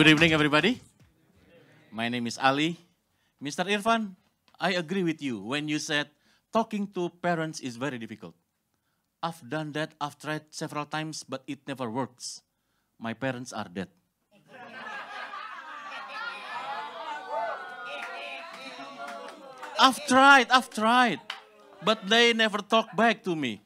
Good evening, everybody. My name is Ali. Mr. Irfan, I agree with you when you said talking to parents is very difficult. I've done that, I've tried several times, but it never works. My parents are dead. I've tried, I've tried, but they never talk back to me.